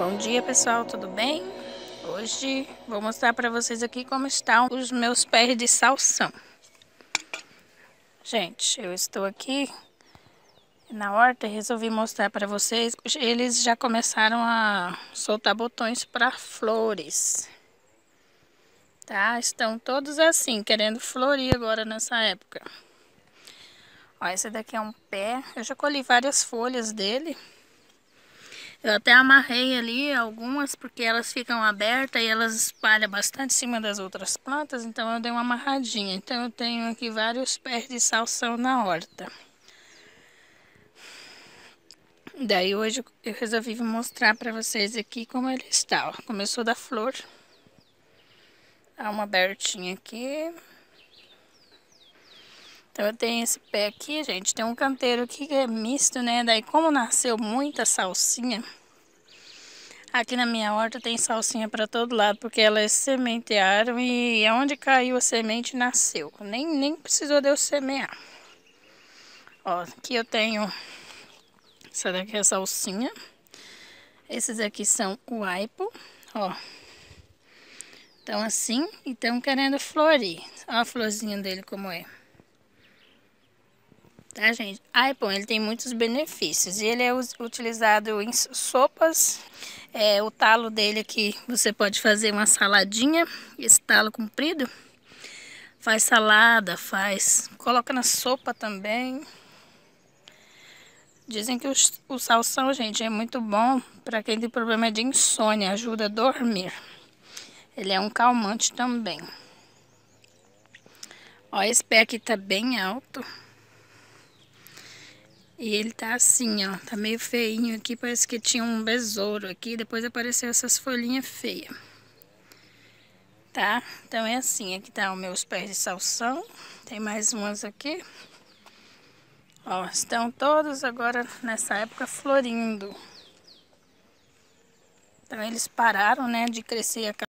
Bom dia pessoal, tudo bem? Hoje vou mostrar para vocês aqui como estão os meus pés de salsão. Gente, eu estou aqui na horta e resolvi mostrar para vocês. Eles já começaram a soltar botões para flores. Tá? Estão todos assim, querendo florir agora nessa época. Ó, esse daqui é um pé. Eu já colhi várias folhas dele. Eu até amarrei ali algumas porque elas ficam abertas e elas espalham bastante em cima das outras plantas, então eu dei uma amarradinha. Então eu tenho aqui vários pés de salsão na horta. Daí hoje eu resolvi mostrar para vocês aqui como ele está. Ó. Começou da flor. Há uma abertinha aqui. Então eu tenho esse pé aqui, gente. Tem um canteiro aqui que é misto, né? Daí como nasceu muita salsinha, Aqui na minha horta tem salsinha para todo lado, porque elas é sementearam e onde caiu a semente nasceu. Nem, nem precisou de eu semear. Ó, aqui eu tenho, essa daqui é salsinha. Esses aqui são o aipo, ó. Estão assim e estão querendo florir. Olha a florzinha dele como é. Tá, gente? Aipo, ele tem muitos benefícios. E ele é utilizado em sopas é, o talo dele aqui, você pode fazer uma saladinha, esse talo comprido. Faz salada, faz... Coloca na sopa também. Dizem que o, o salsão, gente, é muito bom para quem tem problema de insônia, ajuda a dormir. Ele é um calmante também. Ó, esse pé aqui tá bem alto. E ele tá assim, ó, tá meio feinho aqui, parece que tinha um besouro aqui, depois apareceu essas folhinhas feias. Tá? Então é assim, aqui tá os meus pés de salsão, tem mais umas aqui. Ó, estão todos agora nessa época florindo. Então eles pararam, né, de crescer a